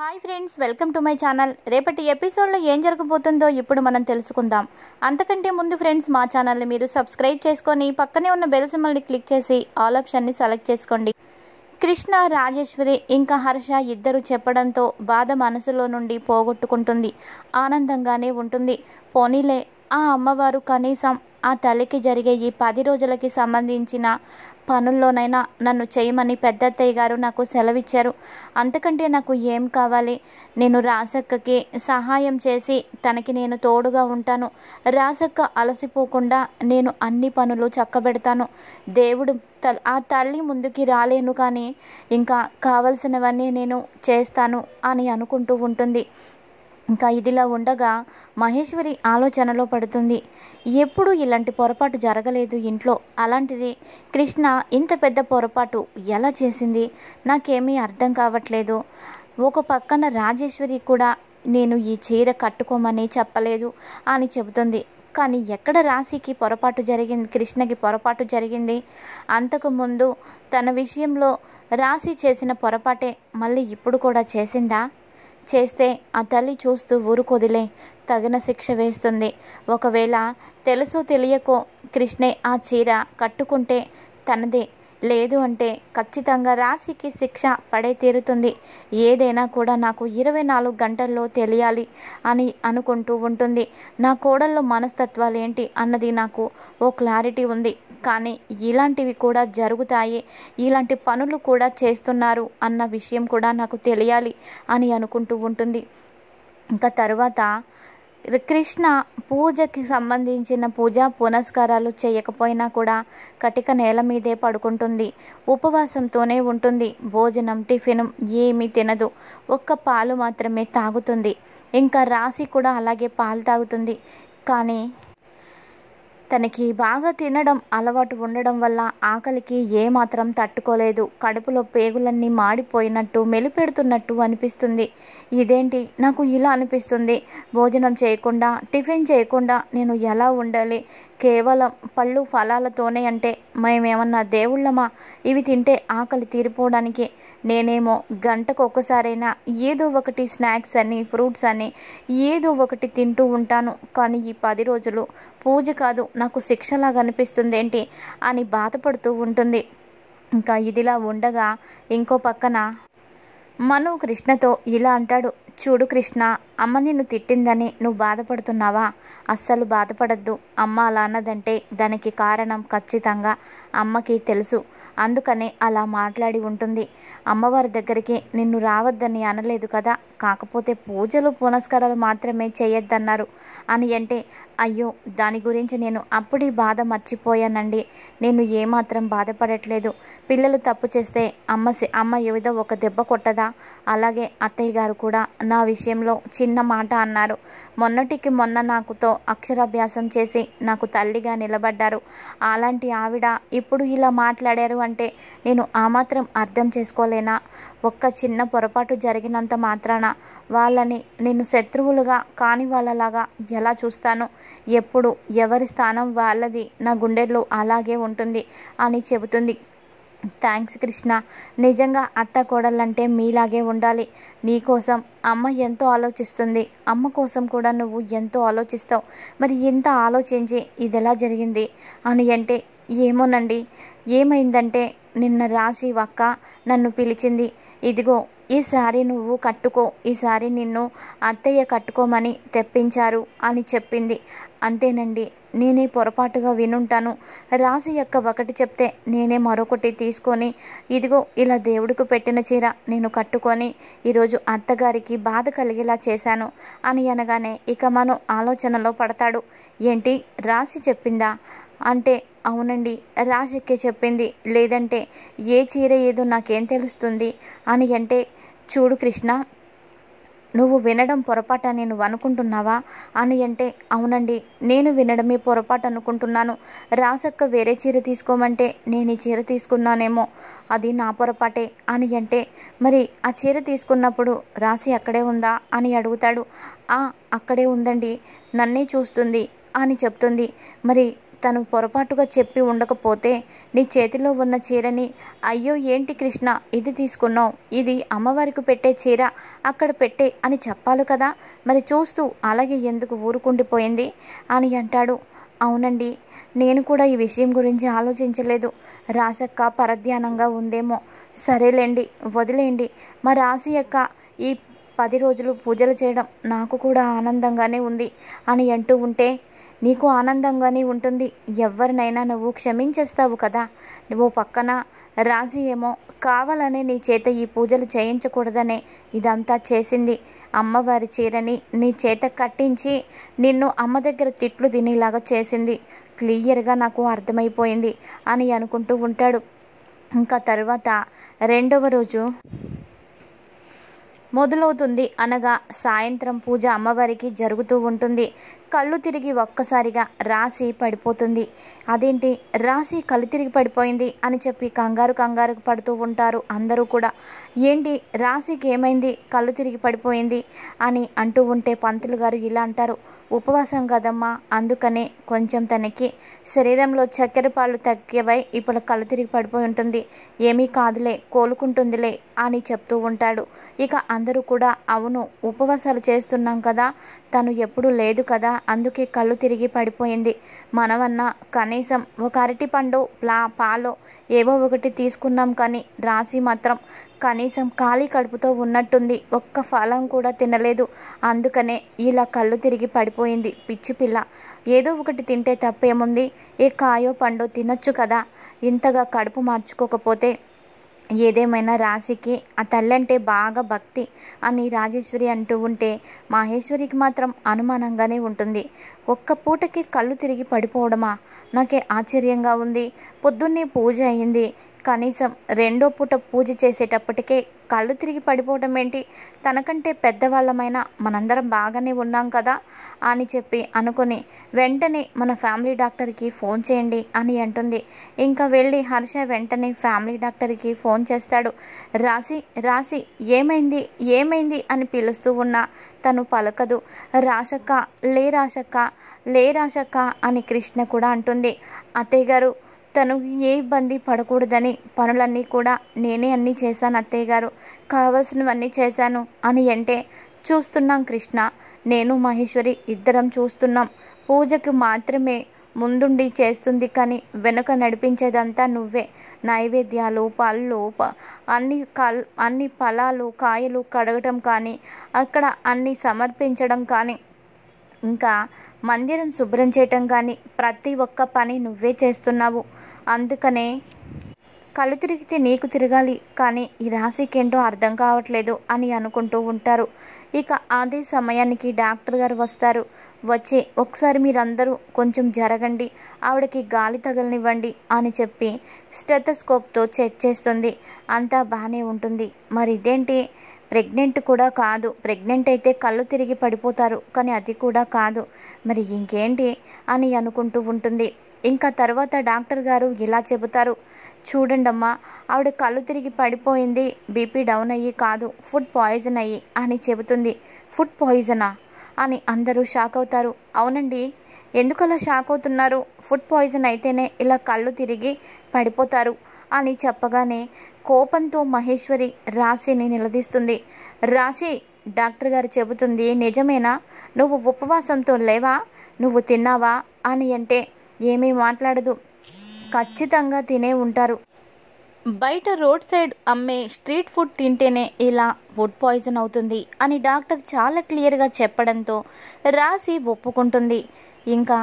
hi friends welcome to my channel రేపటి ఎపిసోడ్లో ఏం జరగబోతుందో ఇప్పుడు మనం తెలుసుకుందాం అంతకంటే ముందు ఫ్రెండ్స్ మా ఛానల్ని మీరు సబ్స్క్రైబ్ చేసుకొని పక్కనే ఉన్న బెల్ సిమ్మల్ని క్లిక్ చేసి ఆల్ ఆప్షన్ని సెలెక్ట్ చేసుకోండి కృష్ణ రాజేశ్వరి ఇంకా హర్ష ఇద్దరు చెప్పడంతో బాధ మనసులో నుండి పోగొట్టుకుంటుంది ఆనందంగానే ఉంటుంది పోనీలే ఆ అమ్మవారు కనీసం ఆ తల్లికి జరిగే ఈ పది రోజులకి సంబంధించిన పనుల్లోనైనా నన్ను చేయమని పెద్దత్తయ్య గారు నాకు సెలవిచ్చారు అంతకంటే నాకు ఏం కావాలి నేను రాసక్కకి సహాయం చేసి తనకి నేను తోడుగా ఉంటాను రాసక్క అలసిపోకుండా నేను అన్ని పనులు చక్కబెడతాను దేవుడు ఆ తల్లి ముందుకి రాలేను కానీ ఇంకా కావలసినవన్నీ నేను చేస్తాను అని అనుకుంటూ ఉంటుంది ఇంకా ఇదిలా ఉండగా మహేశ్వరి ఆలోచనలో పడుతుంది ఎప్పుడు ఇలాంటి పొరపాటు జరగలేదు ఇంట్లో అలాంటిది కృష్ణ ఇంత పెద్ద పొరపాటు ఎలా చేసింది నాకేమీ అర్థం కావట్లేదు ఒక పక్కన రాజేశ్వరి కూడా నేను ఈ చీర కట్టుకోమని చెప్పలేదు అని చెబుతుంది కానీ ఎక్కడ రాశికి పొరపాటు జరిగింది కృష్ణకి పొరపాటు జరిగింది అంతకుముందు తన విషయంలో రాశి చేసిన పొరపాటే మళ్ళీ ఇప్పుడు కూడా చేసిందా చేస్తే ఆ తల్లి చూస్తూ ఊరుకొదిలే తగిన శిక్ష వేస్తుంది ఒకవేళ తెలుసో తెలియకో కృష్ణే ఆ చీర కట్టుకుంటే తనదే లేదు అంటే ఖచ్చితంగా రాశికి శిక్ష పడే తీరుతుంది ఏదైనా కూడా నాకు ఇరవై నాలుగు గంటల్లో తెలియాలి అని అనుకుంటూ ఉంటుంది నా కోడల్లో మనస్తత్వాలు ఏంటి అన్నది నాకు ఓ క్లారిటీ ఉంది కానీ ఇలాంటివి కూడా జరుగుతాయి ఇలాంటి పనులు కూడా చేస్తున్నారు అన్న విషయం కూడా నాకు తెలియాలి అని అనుకుంటూ ఉంటుంది ఇంకా తర్వాత కృష్ణ పూజకి సంబంధించిన పూజా పునస్కారాలు చేయకపోయినా కూడా కటిక నేల మీదే పడుకుంటుంది ఉపవాసంతోనే ఉంటుంది భోజనం టిఫిన్ ఏమీ తినదు ఒక్క పాలు మాత్రమే తాగుతుంది ఇంకా రాశి కూడా అలాగే పాలు తాగుతుంది కానీ తనకి బాగా తినడం అలవాటు ఉండడం వల్ల ఆకలికి ఏమాత్రం తట్టుకోలేదు కడుపులో పేగులన్నీ మాడిపోయినట్టు మెలిపెడుతున్నట్టు అనిపిస్తుంది ఇదేంటి నాకు ఇలా అనిపిస్తుంది భోజనం చేయకుండా టిఫిన్ చేయకుండా నేను ఎలా ఉండాలి కేవలం పళ్ళు ఫలాలతోనే అంటే మేమేమన్నా దేవుళ్ళమా ఇవి తింటే ఆకలి తీరిపోవడానికి నేనేమో గంటకు ఒక్కసారైనా ఏదో ఒకటి స్నాక్స్ అని ఫ్రూట్స్ అని ఏదో ఒకటి తింటూ ఉంటాను కానీ ఈ పది రోజులు పూజ కాదు నాకు శిక్షలాగా ఏంటి అని బాధపడుతూ ఉంటుంది ఇంకా ఇదిలా ఉండగా ఇంకో పక్కన మను కృష్ణతో ఇలా అంటాడు చూడు కృష్ణ అమ్మ నిన్ను తిట్టిందని నువ్వు బాధపడుతున్నావా అస్సలు బాధపడద్దు అమ్మ అలా అన్నదంటే దానికి కారణం ఖచ్చితంగా అమ్మకి తెలుసు అందుకనే అలా మాట్లాడి ఉంటుంది అమ్మవారి దగ్గరికి నిన్ను రావద్దని అనలేదు కదా కాకపోతే పూజలు పునస్కారాలు మాత్రమే చేయొద్దన్నారు అని అంటే అయ్యో దాని గురించి నేను అప్పుడే బాధ మర్చిపోయానండి నేను ఏమాత్రం బాధపడట్లేదు పిల్లలు తప్పు చేస్తే అమ్మ అమ్మ ఏదో ఒక దెబ్బ కొట్టదా అలాగే అత్తయ్య గారు కూడా నా విషయంలో చిన్న మాట అన్నారు మొన్నటికి మొన్న నాకుతో అక్షరాభ్యాసం చేసి నాకు తల్లిగా నిలబడ్డారు అలాంటి ఆవిడ ఇప్పుడు ఇలా మాట్లాడారు అంటే నేను ఆ మాత్రం అర్థం చేసుకోలేనా ఒక్క చిన్న పొరపాటు జరిగినంత మాత్రాన చేస్తానా వాళ్ళని నేను శత్రువులుగా కాని వాళ్ళలాగా ఎలా చూస్తాను ఎప్పుడు ఎవరి స్థానం వాళ్ళది నా గుండెల్లో అలాగే ఉంటుంది అని చెబుతుంది థ్యాంక్స్ కృష్ణ నిజంగా అత్త కోడళ్ళంటే మీలాగే ఉండాలి నీకోసం అమ్మ ఎంతో ఆలోచిస్తుంది అమ్మ కోసం కూడా నువ్వు ఎంతో ఆలోచిస్తావు మరి ఎంత ఆలోచించి ఇది ఎలా జరిగింది అని అంటే ఏమోనండి ఏమైందంటే నిన్న రాసి వక్క నన్ను పిలిచింది ఇదిగో ఈసారి నువ్వు కట్టుకో ఈసారి నిన్ను అత్తయ్య కట్టుకోమని తెప్పించారు అని చెప్పింది అంతేనండి నేనే పొరపాటుగా వినుంటాను రాశి యొక్క ఒకటి చెప్తే నేనే మరొకటి తీసుకొని ఇదిగో ఇలా దేవుడికి పెట్టిన చీర నేను కట్టుకొని ఈరోజు అత్తగారికి బాధ కలిగేలా చేశాను అని అనగానే ఇక మనం ఆలోచనలో పడతాడు ఏంటి రాశి చెప్పిందా అంటే అవునండి రాజెక్కే చెప్పింది లేదంటే ఏ చీర ఏదో నాకేం తెలుస్తుంది అని అంటే చూడు కృష్ణ నువ్వు వినడం పొరపాట నేను అనుకుంటున్నావా అని అంటే అవునండి నేను వినడమే పొరపాటు అనుకుంటున్నాను రాసక్క వేరే చీర తీసుకోమంటే నేను ఈ చీర తీసుకున్నానేమో అది నా పొరపాటే అని అంటే మరి ఆ చీర తీసుకున్నప్పుడు రాసి అక్కడే ఉందా అని అడుగుతాడు ఆ అక్కడే ఉందండి నన్నే చూస్తుంది అని చెప్తుంది మరి తను పొరపాటుగా చెప్పి ఉండకపోతే నీ చేతిలో ఉన్న చీరని అయ్యో ఏంటి కృష్ణ ఇది తీసుకున్నావు ఇది అమ్మవారికి పెట్టే చీర అక్కడ పెట్టే అని చెప్పాలి కదా మరి చూస్తూ అలాగే ఎందుకు ఊరుకుండిపోయింది అని అంటాడు అవునండి నేను కూడా ఈ విషయం గురించి ఆలోచించలేదు రాసక్క పరధ్యానంగా ఉందేమో సరేలేండి వదిలేండి మా రాసి యొక్క ఈ పది రోజులు పూజలు చేయడం నాకు కూడా ఆనందంగానే ఉంది అని అంటూ ఉంటే నీకు ఆనందంగానే ఉంటుంది ఎవరినైనా నువ్వు క్షమించేస్తావు కదా నువ్వు పక్కన రాజీ ఏమో కావాలనే నీ చేత ఈ పూజలు చేయించకూడదనే ఇదంతా చేసింది అమ్మవారి చీరని నీ చేత కట్టించి నిన్ను అమ్మ దగ్గర తిట్లు తినేలాగా చేసింది క్లియర్గా నాకు అర్థమైపోయింది అని అనుకుంటూ ఉంటాడు ఇంకా తర్వాత రెండవ రోజు మొదలవుతుంది అనగా సాయంత్రం పూజ అమ్మవారికి జరుగుతూ ఉంటుంది కళ్ళు తిరిగి ఒక్కసారిగా రాసి పడిపోతుంది అదేంటి రాసి కళ్ళు తిరిగి పడిపోయింది అని చెప్పి కంగారు కంగారు పడుతూ ఉంటారు అందరూ కూడా ఏంటి రాశికి ఏమైంది కళ్ళు తిరిగి పడిపోయింది అని అంటూ ఉంటే పంతులు గారు ఇలా అంటారు ఉపవాసం కదమ్మా అందుకనే కొంచెం తనకి శరీరంలో చక్కెర పాలు తగ్గేవై ఇప్పుడు కళ్ళు తిరిగి పడిపోయి ఉంటుంది ఏమీ కాదులే కోలుకుంటుందిలే అని చెప్తూ ఉంటాడు ఇక అందరూ కూడా అవును ఉపవాసాలు చేస్తున్నాం కదా తను ఎప్పుడూ లేదు కదా అందుకే కళ్ళు తిరిగి పడిపోయింది మనవన్న కనీసం ఒక అరటి పండు ప్లా పాలో ఏవో ఒకటి తీసుకున్నాం కానీ రాసి మాత్రం కనీసం ఖాళీ కడుపుతో ఉన్నట్టుంది ఒక్క ఫలం కూడా తినలేదు అందుకనే ఇలా కళ్ళు తిరిగి పడిపోయింది పిచ్చి పిల్ల ఏదో ఒకటి తింటే తప్పేముంది ఏ కాయో పండో తినొచ్చు కదా ఇంతగా కడుపు మార్చుకోకపోతే ఏదేమైనా రాశికి ఆ తల్లంటే బాగా భక్తి అని రాజేశ్వరి అంటూ ఉంటే మాహేశ్వరికి మాత్రం అనుమానంగానే ఉంటుంది ఒక్క పూటకి కళ్ళు తిరిగి పడిపోవడమా నాకే ఆశ్చర్యంగా ఉంది పొద్దున్నే పూజ అయింది కనీసం రెండో పూట పూజ చేసేటప్పటికే కళ్ళు తిరిగి పడిపోవడం ఏంటి తనకంటే పెద్దవాళ్ళమైనా మనందరం బాగానే ఉన్నాం కదా అని చెప్పి అనుకుని వెంటనే మన ఫ్యామిలీ డాక్టర్కి ఫోన్ చేయండి అని అంటుంది ఇంకా వెళ్ళి హర్ష వెంటనే ఫ్యామిలీ డాక్టర్కి ఫోన్ చేస్తాడు రాసి రాసి ఏమైంది ఏమైంది అని పిలుస్తూ ఉన్నా తను పలకదు రాసక్క లే రాసక్క లే రాసక్క అని కృష్ణ కూడా అంటుంది అత్తయ్య గారు తను ఏ ఇబ్బంది పడకూడదని పనులన్నీ కూడా నేనే అన్నీ చేశాను అత్తయ్య గారు కావలసినవన్నీ చేశాను అని అంటే చూస్తున్నాం కృష్ణ నేను మహేశ్వరి ఇద్దరం చూస్తున్నాం పూజకు మాత్రమే ముందుండి చేస్తుంది కానీ వెనుక నడిపించేదంతా నువ్వే నైవేద్యాలు పళ్ళు అన్ని కల్ అన్ని ఫలాలు కాయలు కడగటం కానీ అక్కడ అన్ని సమర్పించడం కానీ ఇంకా మందిరం శుభ్రం చేయటం కానీ ప్రతి ఒక్క పని నువ్వే చేస్తున్నావు అందుకనే కళ్ళు తిరిగితే నీకు తిరగాలి కానీ ఈ రాశికి ఏంటో అర్థం కావట్లేదు అని అనుకుంటూ ఉంటారు ఇక అదే సమయానికి డాక్టర్ గారు వస్తారు వచ్చి ఒకసారి మీరందరూ కొంచెం జరగండి ఆవిడకి గాలి తగలనివ్వండి అని చెప్పి స్టెథస్కోప్తో చెక్ చేస్తుంది అంతా బాగానే ఉంటుంది మరి ఇదేంటి ప్రెగ్నెంట్ కూడా కాదు ప్రెగ్నెంట్ అయితే కళ్ళు తిరిగి పడిపోతారు కానీ అది కూడా కాదు మరి ఇంకేంటి అని అనుకుంటూ ఉంటుంది ఇంకా తర్వాత డాక్టర్ గారు ఇలా చెబుతారు చూడండమ్మా ఆవిడ కళ్ళు తిరిగి పడిపోయింది బీపీ డౌన్ అయ్యి కాదు ఫుడ్ పాయిజన్ అయ్యి అని చెబుతుంది ఫుడ్ పాయిజనా అని అందరూ షాక్ అవుతారు అవునండి ఎందుకలా షాక్ అవుతున్నారు ఫుడ్ పాయిజన్ అయితేనే ఇలా కళ్ళు తిరిగి పడిపోతారు అని చెప్పగానే కోపంతో మహేశ్వరి రాశిని నిలదీస్తుంది రాశి డాక్టర్ గారు చెబుతుంది నిజమేనా నువ్వు ఉపవాసంతో లేవా నువ్వు తిన్నావా అని అంటే ఏమీ మాట్లాడదు ఖచ్చితంగా తినే ఉంటారు బయట రోడ్ సైడ్ అమ్మే స్ట్రీట్ ఫుడ్ తింటేనే ఇలా ఫుడ్ పాయిజన్ అవుతుంది అని డాక్టర్ చాలా క్లియర్గా చెప్పడంతో రాసి ఒప్పుకుంటుంది ఇంకా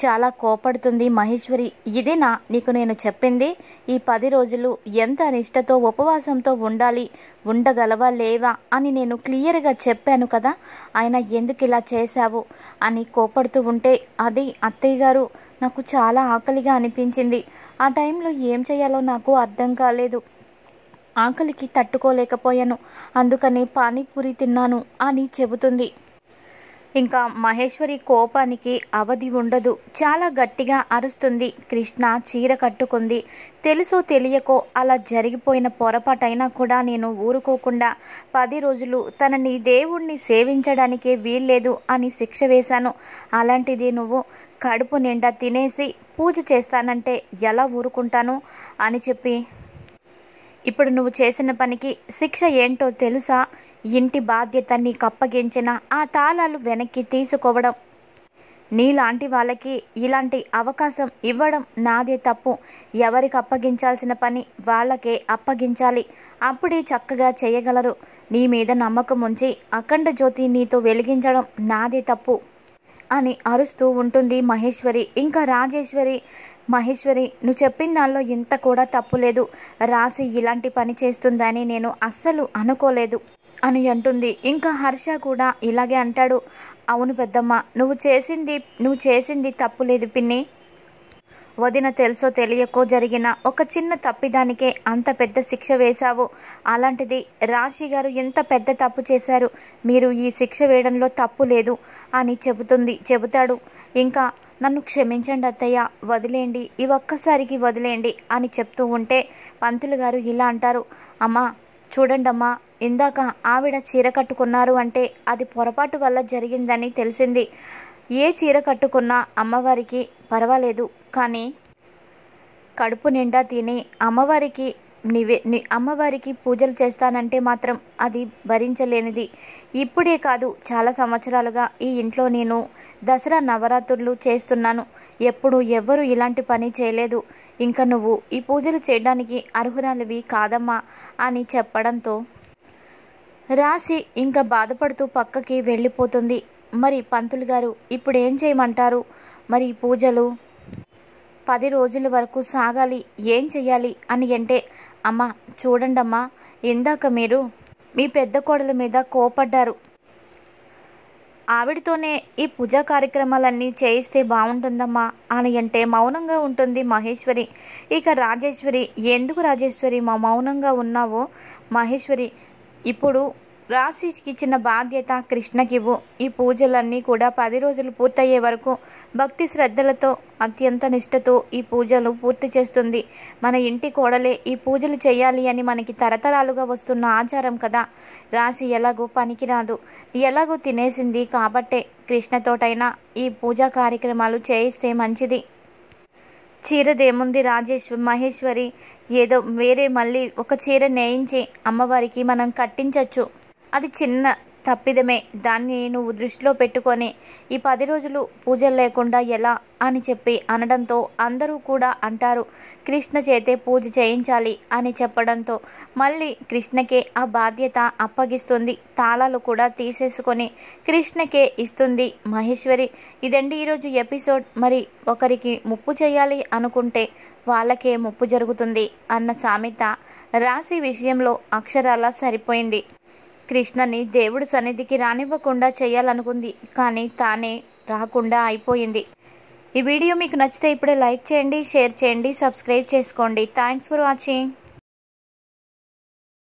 చాలా కోపడుతుంది మహేశ్వరి ఇదేనా నీకు నేను చెప్పింది ఈ పది రోజులు ఎంత నిష్టతో ఉపవాసంతో ఉండాలి ఉండగలవా లేవా అని నేను క్లియర్గా చెప్పాను కదా ఆయన ఎందుకు ఇలా చేశావు అని కోపడుతూ ఉంటే అది అత్తయ్య గారు నాకు చాలా ఆకలిగా అనిపించింది ఆ టైంలో ఏం చేయాలో నాకు అర్థం కాలేదు ఆకలికి తట్టుకోలేకపోయాను అందుకని పానీపూరి తిన్నాను అని చెబుతుంది ఇంకా మహేశ్వరి కోపానికి అవధి ఉండదు చాలా గట్టిగా అరుస్తుంది కృష్ణ చీర కట్టుకుంది తెలుసో తెలియకో అలా జరిగిపోయిన పొరపాటైనా కూడా నేను ఊరుకోకుండా పది రోజులు తనని దేవుణ్ణి సేవించడానికే వీల్లేదు అని శిక్ష వేశాను అలాంటిది నువ్వు కడుపు నిండా తినేసి పూజ చేస్తానంటే ఎలా ఊరుకుంటాను అని చెప్పి ఇప్పుడు నువ్వు చేసిన పనికి శిక్ష ఏంటో తెలుసా ఇంటి బాధ్యత నీ అప్పగించిన ఆ తాళాలు వెనక్కి తీసుకోవడం నీలాంటి వాళ్ళకి ఇలాంటి అవకాశం ఇవ్వడం నాదే తప్పు ఎవరికి అప్పగించాల్సిన పని వాళ్ళకే అప్పగించాలి అప్పుడే చక్కగా చేయగలరు నీ మీద నమ్మకం ఉంచి అఖండ జ్యోతి నీతో వెలిగించడం నాదే తప్పు అని అరుస్తూ ఉంటుంది మహేశ్వరి ఇంకా రాజేశ్వరి మహేశ్వరి నువ్వు చెప్పిన దానిలో ఇంత కూడా తప్పు లేదు రాసి ఇలాంటి పని చేస్తుందని నేను అస్సలు అనుకోలేదు అని అంటుంది ఇంకా హర్ష కూడా ఇలాగే అంటాడు అవును పెద్దమ్మ నువ్వు చేసింది నువ్వు చేసింది తప్పులేదు పిన్ని వదిన తెలుసో తెలియకో జరిగిన ఒక చిన్న తప్పిదానికే అంత పెద్ద శిక్ష వేశావు అలాంటిది రాశి గారు ఎంత పెద్ద తప్పు చేశారు మీరు ఈ శిక్ష వేయడంలో తప్పు లేదు అని చెబుతుంది చెబుతాడు ఇంకా నన్ను క్షమించండి అత్తయ్య వదిలేండి ఈ ఒక్కసారికి వదిలేండి అని చెప్తూ ఉంటే పంతులు గారు ఇలా అంటారు అమ్మా చూడండమ్మా ఇందాక ఆవిడ చీర కట్టుకున్నారు అంటే అది పొరపాటు వల్ల జరిగిందని తెలిసింది ఏ చీర కట్టుకున్నా అమ్మవారికి పర్వాలేదు కానీ కడుపు నిండా తిని అమ్మవారికి నివే అమ్మవారికి పూజలు చేస్తానంటే మాత్రం అది భరించలేనిది ఇప్పుడే కాదు చాలా సంవత్సరాలుగా ఈ ఇంట్లో నేను దసరా నవరాత్రులు చేస్తున్నాను ఎప్పుడు ఎవ్వరూ ఇలాంటి పని చేయలేదు ఇంకా నువ్వు ఈ పూజలు చేయడానికి అర్హురాలివి కాదమ్మా అని చెప్పడంతో రాసి ఇంకా బాధపడుతూ పక్కకి వెళ్ళిపోతుంది మరి పంతులు గారు ఇప్పుడు ఏం చేయమంటారు మరి పూజలు పది రోజుల వరకు సాగాలి ఏం చెయ్యాలి అని అంటే అమ్మా చూడండమ్మా ఇందాక మీరు మీ పెద్ద కోడల మీద కోపడ్డారు ఆవిడతోనే ఈ పూజా కార్యక్రమాలన్నీ చేయిస్తే బాగుంటుందమ్మా అని అంటే మౌనంగా ఉంటుంది మహేశ్వరి ఇక రాజేశ్వరి ఎందుకు రాజేశ్వరి మా మౌనంగా ఉన్నావో మహేశ్వరి ఇప్పుడు రాశికి ఇచ్చిన బాధ్యత కృష్ణకివ్వు ఈ పూజలన్నీ కూడా పది రోజులు పూర్తయ్యే వరకు భక్తి శ్రద్ధలతో అత్యంత నిష్ఠతో ఈ పూజలు పూర్తి చేస్తుంది మన ఇంటి కోడలే ఈ పూజలు చేయాలి అని మనకి తరతరాలుగా వస్తున్న ఆచారం కదా రాశి ఎలాగో పనికిరాదు ఎలాగో తినేసింది కాబట్టే కృష్ణతోటైనా ఈ పూజా కార్యక్రమాలు చేయిస్తే మంచిది చీరదేముంది రాజేశ్వ మహేశ్వరి ఏదో వేరే మళ్ళీ ఒక చీర నేయించి అమ్మవారికి మనం కట్టించవచ్చు అది చిన్న తప్పిదమే దాన్ని నువ్వు దృష్టిలో పెట్టుకొని ఈ పది రోజులు పూజలు లేకుండా ఎలా అని చెప్పి అనడంతో అందరూ కూడా అంటారు కృష్ణ చేతే పూజ చేయించాలి అని చెప్పడంతో మళ్ళీ కృష్ణకే ఆ బాధ్యత అప్పగిస్తుంది తాళాలు కూడా తీసేసుకొని కృష్ణకే ఇస్తుంది మహేశ్వరి ఇదండి ఈరోజు ఎపిసోడ్ మరి ఒకరికి ముప్పు చేయాలి అనుకుంటే వాళ్ళకే ముప్పు జరుగుతుంది అన్న సామెత రాశి విషయంలో అక్షరాలా సరిపోయింది కృష్ణని దేవుడి సన్నిధికి రానివ్వకుండా చేయాలనుకుంది కానీ తానే రాకుండా అయిపోయింది ఈ వీడియో మీకు నచ్చితే ఇప్పుడే లైక్ చేయండి షేర్ చేయండి సబ్స్క్రైబ్ చేసుకోండి థ్యాంక్స్ ఫర్ వాచింగ్